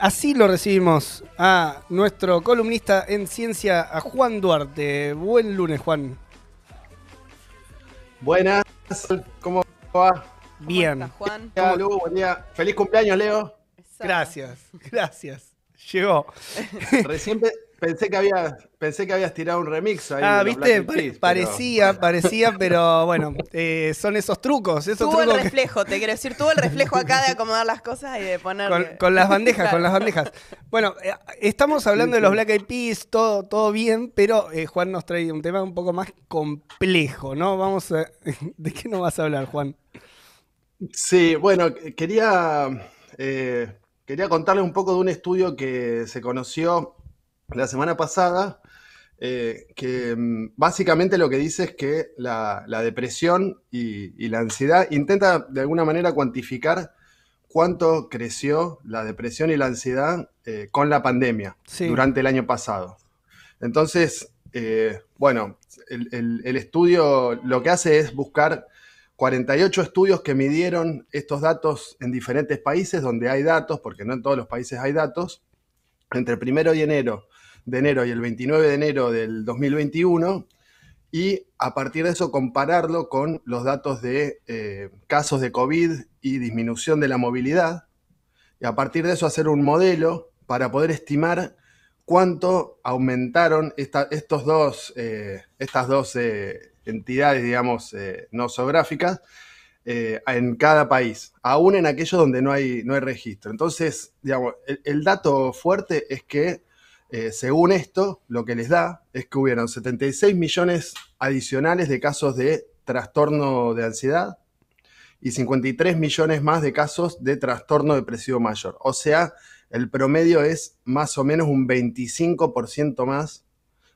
Así lo recibimos a nuestro columnista en ciencia, a Juan Duarte. Buen lunes, Juan. Buenas, ¿cómo va? Bien. ¿Cómo Juan? estás, buen día. Feliz cumpleaños, Leo. Gracias, gracias. Llegó. Recién, Pensé que, habías, pensé que habías tirado un remix ahí. Ah, viste, parecía, pero... parecía, pero bueno, eh, son esos trucos. tuvo el reflejo, te quiero decir, tuvo el reflejo acá de acomodar las cosas y de poner. Con, las bandejas, con las bandejas. Bueno, eh, estamos hablando de los Black Eyed Peas, todo, todo bien, pero eh, Juan nos trae un tema un poco más complejo, ¿no? Vamos a... ¿De qué nos vas a hablar, Juan? Sí, bueno, quería, quería contarles un poco de un estudio que se conoció la semana pasada, eh, que mm, básicamente lo que dice es que la, depresión y, la ansiedad intenta de alguna manera cuantificar cuánto creció la depresión y la ansiedad eh, con la pandemia durante el año pasado. Entonces, eh, bueno, el, el estudio lo que hace es buscar 48 estudios que midieron estos datos en diferentes países donde hay datos, porque no en todos los países hay datos, entre primero y enero de enero y el 29 de enero del 2021 y a partir de eso compararlo con los datos de eh, casos de COVID y disminución de la movilidad y a partir de eso hacer un modelo para poder estimar cuánto aumentaron estos dos, eh, estas dos eh, entidades, digamos, no zoográficas en cada país, aún en aquellos donde no hay, no hay registro. Entonces, digamos, el, dato fuerte es que eh, según esto, lo que les da es que hubieron 76 millones adicionales de casos de trastorno de ansiedad y 53 millones más de casos de trastorno depresivo mayor. O sea, el promedio es más o menos un 25% más,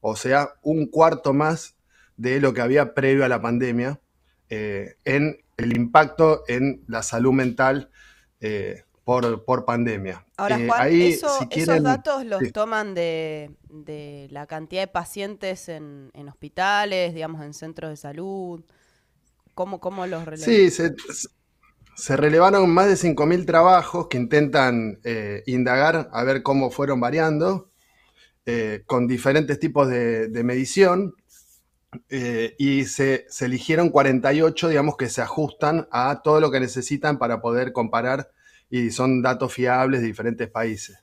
o sea, un cuarto más de lo que había previo a la pandemia eh, en el impacto en la salud mental eh, por, pandemia. Ahora, eh, ¿esos datos los toman de, la cantidad de pacientes en, hospitales, digamos, en centros de salud? ¿Cómo, cómo los relevan? Sí, se, relevaron más de 5.000 trabajos que intentan eh, indagar a ver cómo fueron variando, eh, con diferentes tipos de, medición, y se, se, eligieron 48, digamos, que se ajustan a todo lo que necesitan para poder comparar y son datos fiables de diferentes países.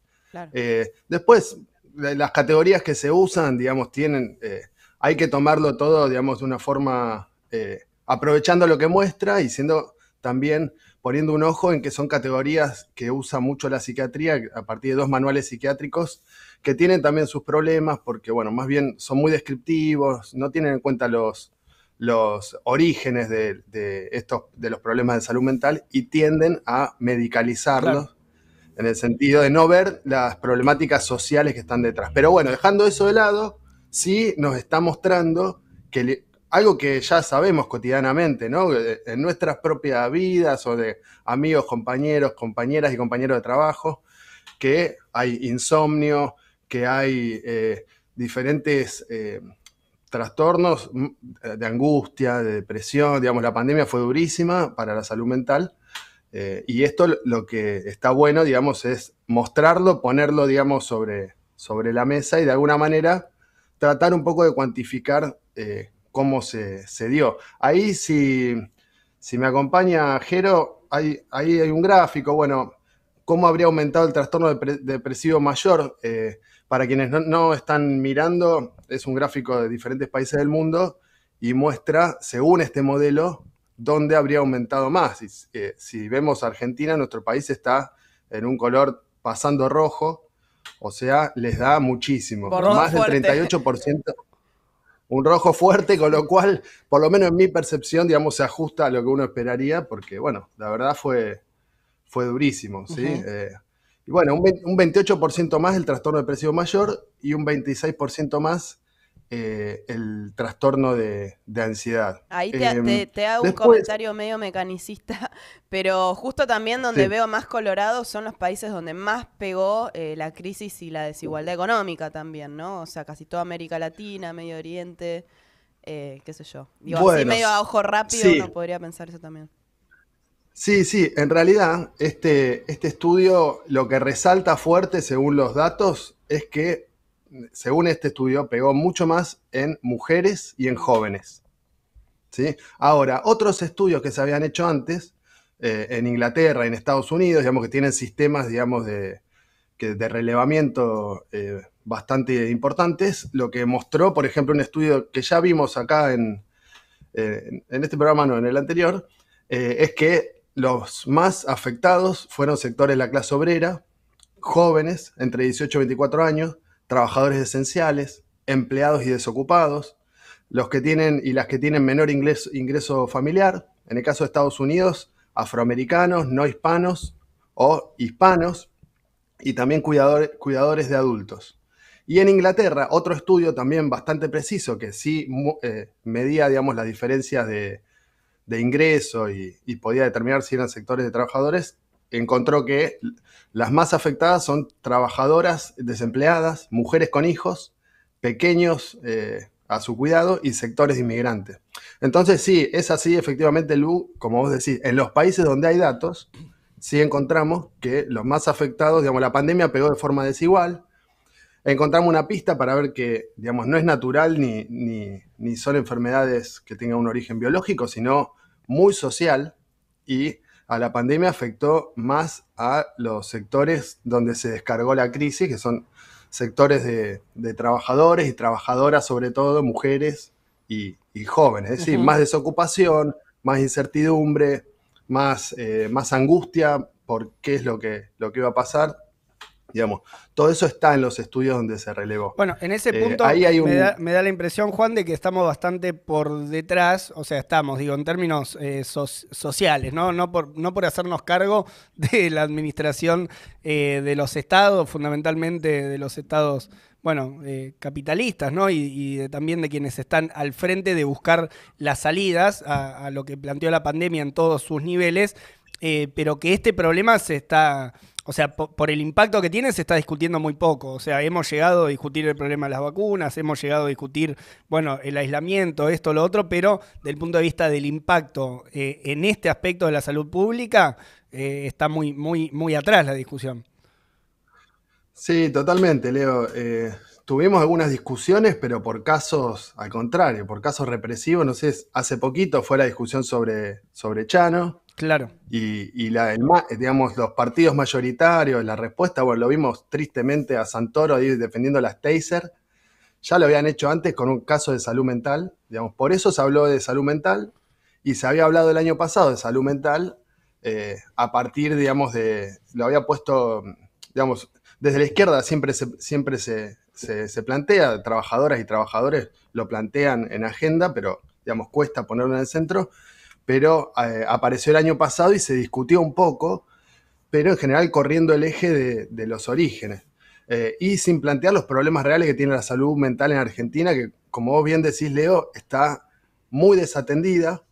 Eh, después, las categorías que se usan, digamos, tienen, eh, hay que tomarlo todo, digamos, de una forma, eh, aprovechando lo que muestra y siendo también poniendo un ojo en que son categorías que usa mucho la psiquiatría a partir de dos manuales psiquiátricos que tienen también sus problemas porque, bueno, más bien son muy descriptivos, no tienen en cuenta los, los orígenes de, estos, de los problemas de salud mental y tienden a medicalizarlos. En el sentido de no ver las problemáticas sociales que están detrás. Pero bueno, dejando eso de lado, sí nos está mostrando que algo que ya sabemos cotidianamente, ¿no? En nuestras propias vidas o de amigos, compañeros, compañeras y compañeros de trabajo, que hay insomnio, que hay eh, diferentes eh, trastornos mm, eh, de angustia, de depresión, digamos, la pandemia fue durísima para la salud mental. Eh, y esto lo que está bueno, digamos, es mostrarlo, ponerlo, digamos, sobre, sobre la mesa y de alguna manera tratar un poco de cuantificar eh, cómo se, se, dio. Ahí si, si me acompaña Jero, ahí hay un gráfico, bueno, cómo habría aumentado el trastorno depresivo mayor. Eh, para quienes no, están mirando, es un gráfico de diferentes países del mundo y muestra, según este modelo, dónde habría aumentado más. Eh, si vemos Argentina, nuestro país está en un color pasando rojo, o sea, les da muchísimo, más del 38%. Un rojo fuerte, con lo cual, por lo menos en mi percepción, digamos, se ajusta a lo que uno esperaría, porque, bueno, la verdad fue, fue durísimo, ¿sí? Eh, y bueno, un, un 28% más el trastorno depresivo mayor y un 26% más eh, el trastorno de, ansiedad. Ahí te, em, hago un comentario medio mecanicista, pero justo también donde veo más colorado son los países donde más pegó eh, la crisis y la desigualdad económica también, ¿no? O sea, casi toda América Latina, Medio Oriente, qué sé yo. Digo, así medio a ojo rápido podría pensar eso también. Sí, sí, en realidad este, este estudio lo que resalta fuerte según los datos es que, según este estudio, pegó mucho más en mujeres y en jóvenes. ¿sí? Ahora, otros estudios que se habían hecho antes, eh, en Inglaterra, en Estados Unidos, digamos que tienen sistemas, digamos, de, relevamiento eh, bastante importantes, lo que mostró, por ejemplo, un estudio que ya vimos acá en, eh, en este programa, no, en el anterior, es que los más afectados fueron sectores de la clase obrera, jóvenes entre 18 y 24 años, trabajadores esenciales, empleados y desocupados, los que tienen y las que tienen menor ingreso, familiar, en el caso de Estados Unidos, afroamericanos, no hispanos o hispanos, y también cuidadores de adultos. Y en Inglaterra, otro estudio también bastante preciso que sí eh, medía, digamos, las diferencias de, de ingreso y, podía determinar si eran sectores de trabajadores, encontró que las más afectadas son trabajadoras desempleadas, mujeres con hijos, pequeños eh, a su cuidado y sectores inmigrantes. Entonces sí, es así efectivamente, Lu, como vos decís, en los países donde hay datos, sí encontramos que los más afectados, digamos, la pandemia pegó de forma desigual, encontramos una pista para ver que, digamos, no es natural ni, ni, son enfermedades que tengan un origen biológico, sino muy social y a la pandemia afectó más a los sectores donde se descargó la crisis, que son sectores de, trabajadores y trabajadoras, sobre todo mujeres y, jóvenes. Es decir, más desocupación, más incertidumbre, más, eh, más angustia por qué es lo que, lo que iba a pasar. Digamos, todo eso está en los estudios donde se relevó. Bueno, en ese eh, punto me, da, la impresión, Juan, de que estamos bastante por detrás, o sea, estamos, digo, en términos eh, sociales, ¿no? No por, no por hacernos cargo de la administración eh, de los estados, fundamentalmente de los estados bueno, capitalistas, ¿no? Y, también de quienes están al frente de buscar las salidas a, lo que planteó la pandemia en todos sus niveles, pero que este problema se está o sea, por, el impacto que tiene se está discutiendo muy poco. O sea, hemos llegado a discutir el problema de las vacunas, hemos llegado a discutir, bueno, el aislamiento, esto, lo otro, pero del punto de vista del impacto eh, en este aspecto de la salud pública, eh, está muy, muy, muy atrás la discusión. Sí, totalmente, Leo. Eh, tuvimos algunas discusiones, pero por casos, al contrario, por casos represivos, no sé, hace poquito fue la discusión sobre, sobre Chano. Claro. Y, la, digamos, los partidos mayoritarios, la respuesta, bueno, lo vimos tristemente a Santoro defendiendo las Taser. Ya lo habían hecho antes con un caso de salud mental, digamos, por eso se habló de salud mental y se había hablado el año pasado de salud mental eh, a partir, digamos, de, lo había puesto, digamos, desde la izquierda siempre siempre se, se, se, plantea, trabajadoras y trabajadores lo plantean en agenda, pero digamos, cuesta ponerlo en el centro, pero eh, apareció el año pasado y se discutió un poco, pero en general corriendo el eje de, los orígenes. Eh, y sin plantear los problemas reales que tiene la salud mental en Argentina, que como vos bien decís, Leo, está muy desatendida,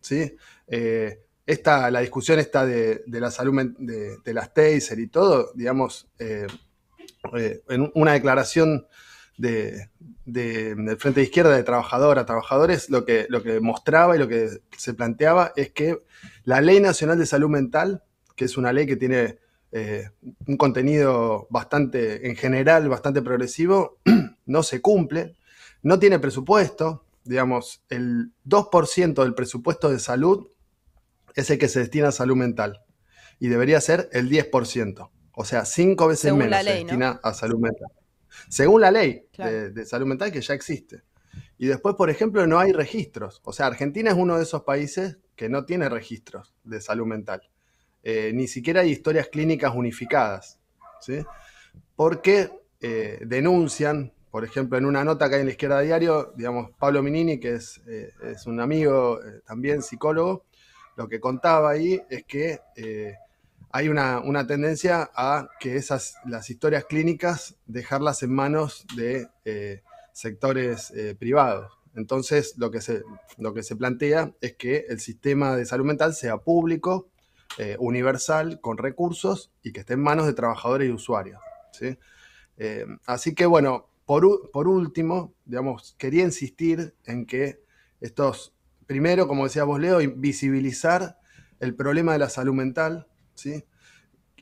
¿sí? Eh, la discusión está de, la salud de, las Taser y todo, digamos, eh, en una declaración de, del Frente de Izquierda de Trabajadora, Trabajadores, lo que, lo que mostraba y lo que se planteaba es que la Ley Nacional de Salud Mental, que es una ley que tiene eh, un contenido bastante, en general, bastante progresivo, no se cumple, no tiene presupuesto, digamos, el 2% del presupuesto de salud es el que se destina a salud mental y debería ser el 10%. O sea, cinco veces menos la a salud mental. Según la ley de, salud mental que ya existe. Y después, por ejemplo, no hay registros. O sea, Argentina es uno de esos países que no tiene registros de salud mental. Eh, ni siquiera hay historias clínicas unificadas. Porque eh, denuncian, por ejemplo, en una nota que hay en la izquierda diario, digamos, Pablo Minini, que es, eh, es un amigo también psicólogo, lo que contaba ahí es que hay una, tendencia a que esas, las historias clínicas dejarlas en manos de eh, sectores eh, privados. Entonces, lo que, se, lo que se plantea es que el sistema de salud mental sea público, eh, universal, con recursos y que esté en manos de trabajadores y usuarios. así que, bueno, por, último, digamos, quería insistir en que estos, primero, como decía vos, Leo, visibilizar el problema de la salud mental, ¿sí?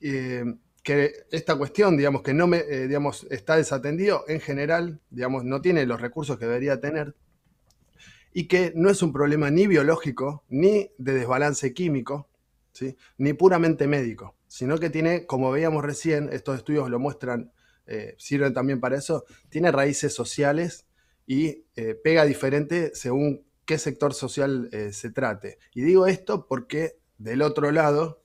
Eh, que esta cuestión, digamos, que no eh, digamos, está desatendido en general, digamos, no tiene los recursos que debería tener, y que no es un problema ni biológico, ni de desbalance químico, ¿sí? ni puramente médico, sino que tiene, como veíamos recién, estos estudios lo muestran, eh, sirven también para eso, tiene raíces sociales y pega diferente según qué sector social se trate. Y digo esto porque del otro lado,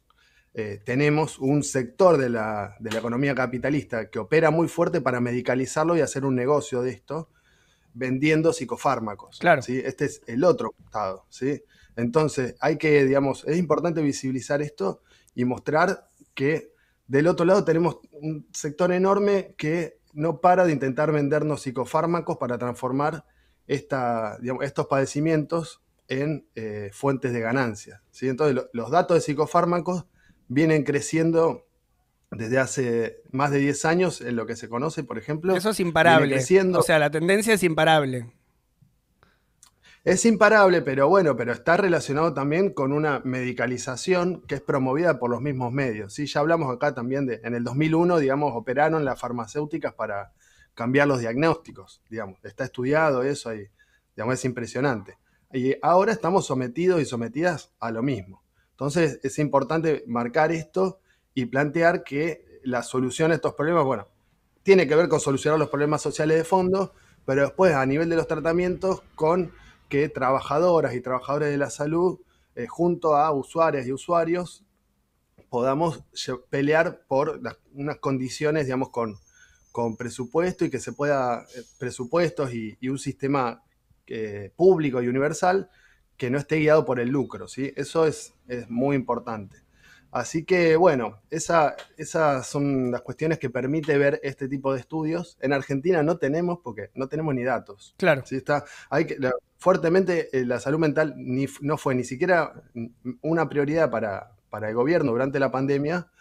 eh, tenemos un sector de la, de la, economía capitalista que opera muy fuerte para medicalizarlo y hacer un negocio de esto, vendiendo psicofármacos. Claro. ¿sí? Este es el otro estado. ¿sí? Entonces, hay que, digamos, es importante visibilizar esto y mostrar que del otro lado tenemos un sector enorme que no para de intentar vendernos psicofármacos para transformar esta, estos padecimientos en eh, fuentes de ganancia. ¿sí? Entonces, los datos de psicofármacos vienen creciendo desde hace más de 10 años en lo que se conoce, por ejemplo. Eso es imparable. O sea, la tendencia es imparable. Es imparable, pero bueno, pero está relacionado también con una medicalización que es promovida por los mismos medios. ¿sí? Ya hablamos acá también de, en el 2001, digamos, operaron las farmacéuticas para cambiar los diagnósticos, digamos. Está estudiado eso ahí, digamos, es impresionante. Y ahora estamos sometidos y sometidas a lo mismo. Entonces es importante marcar esto y plantear que la solución a estos problemas, bueno, tiene que ver con solucionar los problemas sociales de fondo, pero después a nivel de los tratamientos con que trabajadoras y trabajadores de la salud eh, junto a usuarias y usuarios podamos pelear por unas condiciones, digamos, con, presupuesto y que se pueda, eh, presupuestos y, un sistema eh, público y universal que no esté guiado por el lucro, ¿sí? Eso es, es muy importante. Así que bueno, esas son las cuestiones que permite ver este tipo de estudios. En Argentina no tenemos porque no tenemos ni datos. Claro. Está, hay que, fuertemente eh, la salud mental ni, no fue ni siquiera una prioridad para, para el gobierno durante la pandemia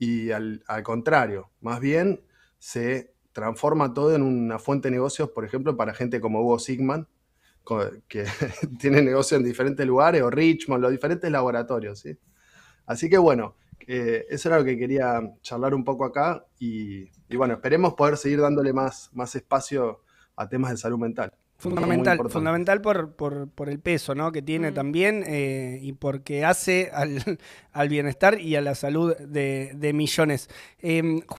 y al, al, contrario, más bien se transforma todo en una fuente de negocios, por ejemplo, para gente como Hugo Sigman, que tiene negocio en diferentes lugares, o Richmond, los diferentes laboratorios. ¿sí? Así que bueno, eh, eso era lo que quería charlar un poco acá y, bueno, esperemos poder seguir dándole más, más espacio a temas de salud mental. Fundamental, fundamental por, por, el peso que tiene mm. también eh, y porque hace al, bienestar y a la salud de, millones. Em,